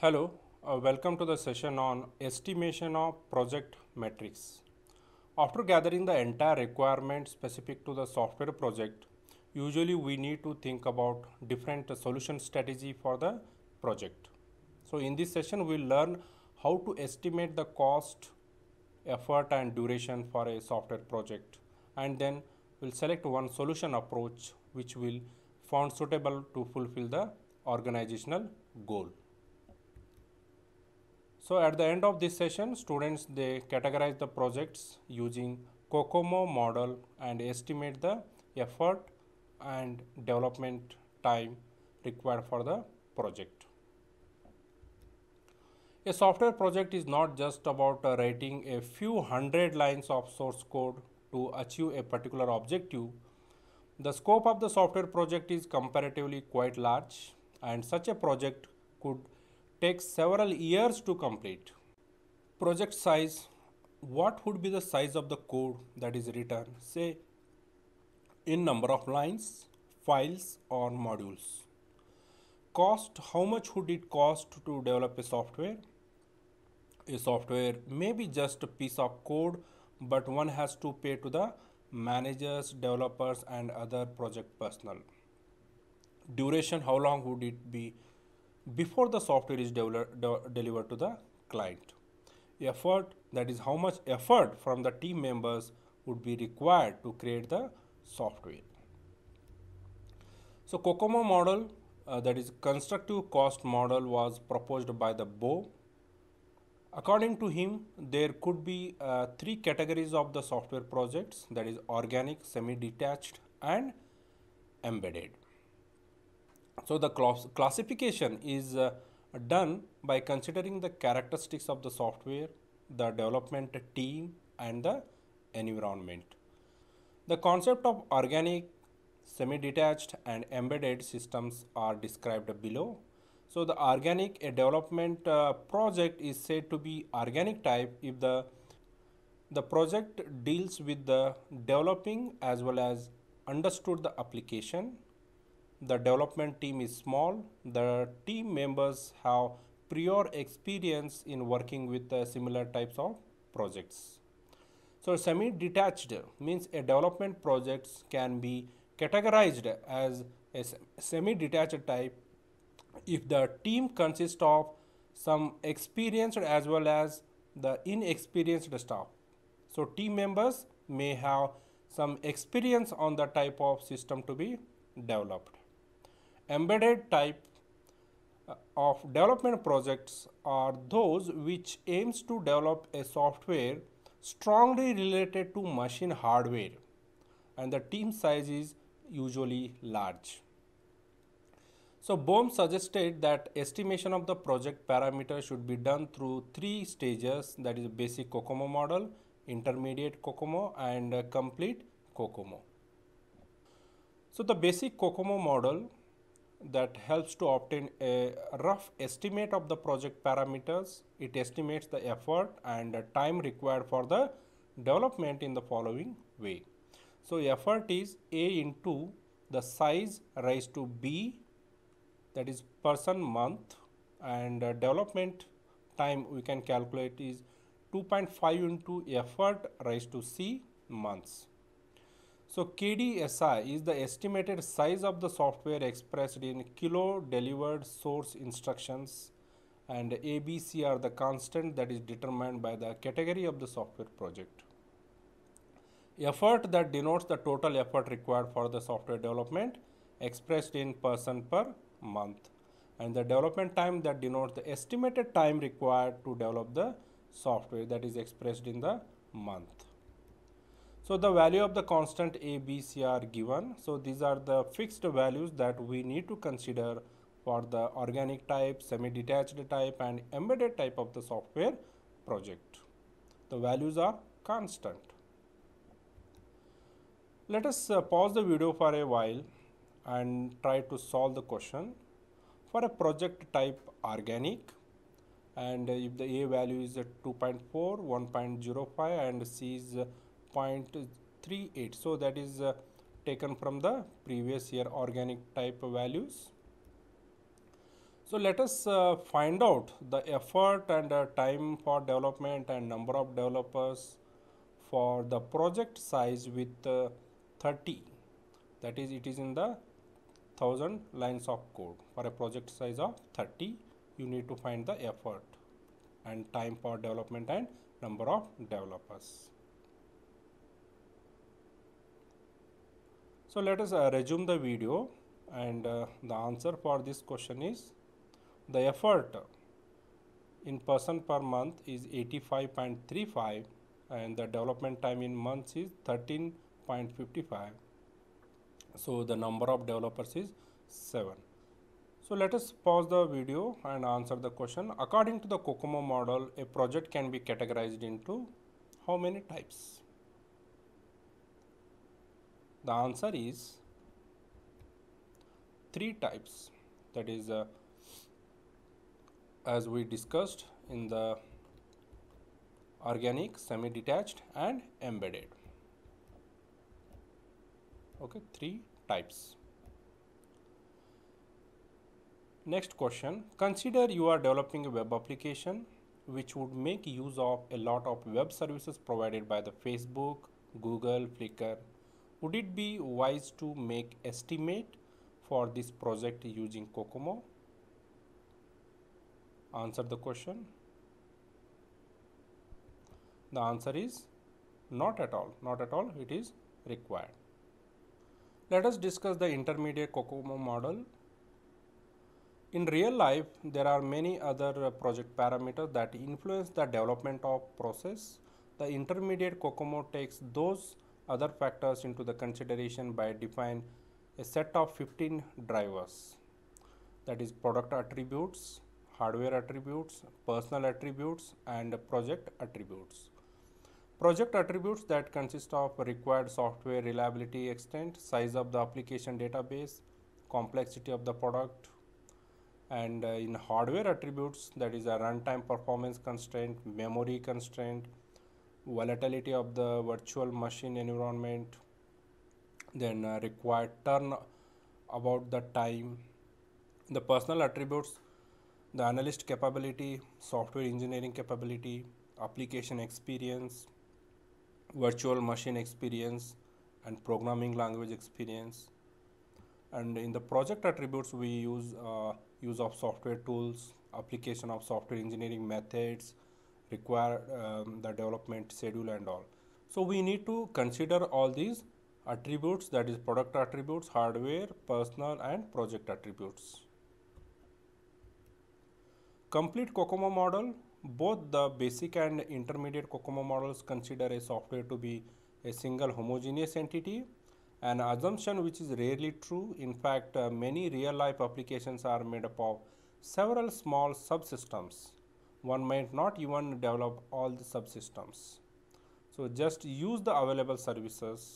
Hello, uh, welcome to the session on estimation of project metrics. After gathering the entire requirement specific to the software project, usually we need to think about different solution strategy for the project. So in this session, we'll learn how to estimate the cost, effort and duration for a software project. And then we'll select one solution approach which will found suitable to fulfill the organizational goal. So at the end of this session, students, they categorize the projects using COCOMO model and estimate the effort and development time required for the project. A software project is not just about uh, writing a few hundred lines of source code to achieve a particular objective. The scope of the software project is comparatively quite large and such a project could takes several years to complete. Project size, what would be the size of the code that is written, say in number of lines, files or modules. Cost, how much would it cost to develop a software? A software may be just a piece of code, but one has to pay to the managers, developers and other project personnel. Duration, how long would it be? before the software is delivered to the client. Effort, that is how much effort from the team members would be required to create the software. So Kokomo model, uh, that is constructive cost model was proposed by the Bo. According to him, there could be uh, three categories of the software projects that is organic, semi-detached and embedded. So, the class classification is uh, done by considering the characteristics of the software, the development team and the environment. The concept of organic, semi-detached and embedded systems are described below. So, the organic development uh, project is said to be organic type if the the project deals with the developing as well as understood the application the development team is small, the team members have prior experience in working with uh, similar types of projects. So semi-detached means a development projects can be categorized as a semi-detached type if the team consists of some experienced as well as the inexperienced staff. So team members may have some experience on the type of system to be developed. Embedded type uh, of development projects are those which aims to develop a software strongly related to machine hardware and the team size is usually large. So Bohm suggested that estimation of the project parameter should be done through three stages that is basic COCOMO model, intermediate COCOMO and complete COCOMO. So the basic COCOMO model that helps to obtain a rough estimate of the project parameters. It estimates the effort and the time required for the development in the following way. So, effort is A into the size raised to B that is person month and uh, development time we can calculate is 2.5 into effort raised to C months. So KDSI is the estimated size of the software expressed in kilo delivered source instructions and ABC are the constant that is determined by the category of the software project. Effort that denotes the total effort required for the software development expressed in person per month and the development time that denotes the estimated time required to develop the software that is expressed in the month. So the value of the constant A, B, C are given. So these are the fixed values that we need to consider for the organic type, semi-detached type and embedded type of the software project. The values are constant. Let us uh, pause the video for a while and try to solve the question. For a project type organic, and if the A value is uh, 2.4, 1.05 and C is uh, 0.38 so that is uh, taken from the previous year organic type values so let us uh, find out the effort and uh, time for development and number of developers for the project size with uh, 30 that is it is in the thousand lines of code for a project size of 30 you need to find the effort and time for development and number of developers So let us uh, resume the video and uh, the answer for this question is the effort in person per month is 85.35 and the development time in months is 13.55. So the number of developers is 7. So let us pause the video and answer the question. According to the COCOMO model, a project can be categorized into how many types? The answer is three types that is uh, as we discussed in the organic, semi-detached and embedded. Okay, three types. Next question, consider you are developing a web application which would make use of a lot of web services provided by the Facebook, Google, Flickr, would it be wise to make estimate for this project using Kokomo? Answer the question. The answer is not at all, not at all it is required. Let us discuss the intermediate Kokomo model. In real life, there are many other uh, project parameters that influence the development of process. The intermediate Kokomo takes those other factors into the consideration by define a set of 15 drivers that is product attributes, hardware attributes, personal attributes and project attributes. Project attributes that consist of required software reliability extent, size of the application database, complexity of the product and uh, in hardware attributes that is a runtime performance constraint, memory constraint, volatility of the virtual machine environment then uh, required turn about the time the personal attributes the analyst capability software engineering capability application experience virtual machine experience and programming language experience and in the project attributes we use uh, use of software tools application of software engineering methods require um, the development schedule and all. So we need to consider all these attributes that is product attributes, hardware, personal and project attributes. Complete COCOMO model, both the basic and intermediate COCOMO models consider a software to be a single homogeneous entity, an assumption which is rarely true. In fact, uh, many real life applications are made up of several small subsystems one might not even develop all the subsystems. So just use the available services.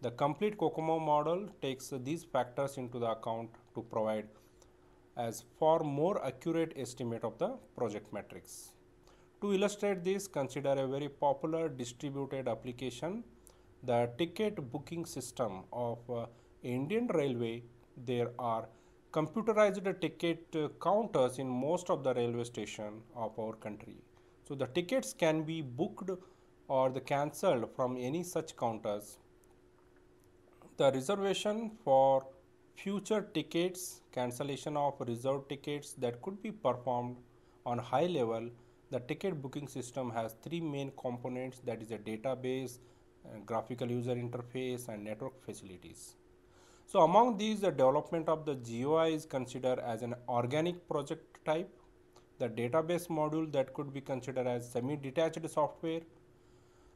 The complete Kokomo model takes these factors into the account to provide as far more accurate estimate of the project matrix. To illustrate this, consider a very popular distributed application, the ticket booking system of uh, Indian Railway. There are computerized ticket counters in most of the railway station of our country. So the tickets can be booked or the cancelled from any such counters. The reservation for future tickets, cancellation of reserved tickets that could be performed on high level, the ticket booking system has three main components that is a database, graphical user interface and network facilities. So among these, the development of the GUI is considered as an organic project type, the database module that could be considered as semi-detached software.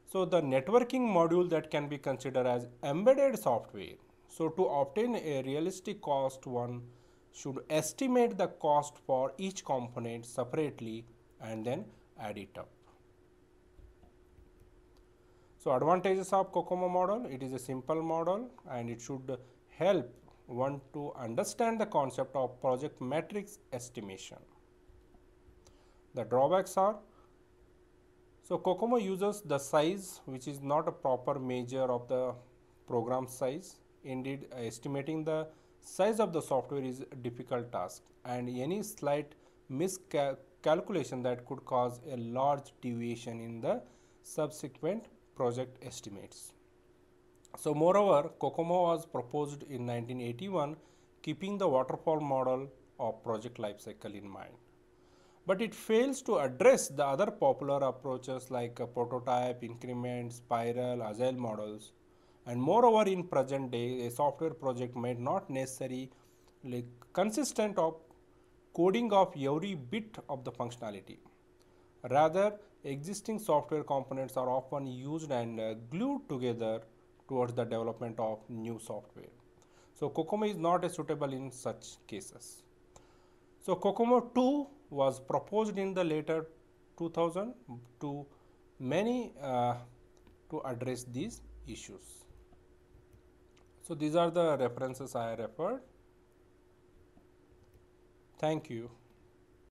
So the networking module that can be considered as embedded software. So to obtain a realistic cost, one should estimate the cost for each component separately and then add it up. So advantages of COCOMO model, it is a simple model and it should help one to understand the concept of project matrix estimation. The drawbacks are so Kokomo uses the size which is not a proper measure of the program size. Indeed, estimating the size of the software is a difficult task and any slight miscalculation that could cause a large deviation in the subsequent project estimates. So moreover, COCOMO was proposed in 1981 keeping the waterfall model of project life cycle in mind. But it fails to address the other popular approaches like prototype, increment, spiral, agile models. And moreover, in present day, a software project might not necessarily like, consistent of coding of every bit of the functionality. Rather, existing software components are often used and uh, glued together towards the development of new software. So Kokomo is not suitable in such cases. So Kokomo 2 was proposed in the later 2000 to many uh, to address these issues. So these are the references I referred. Thank you.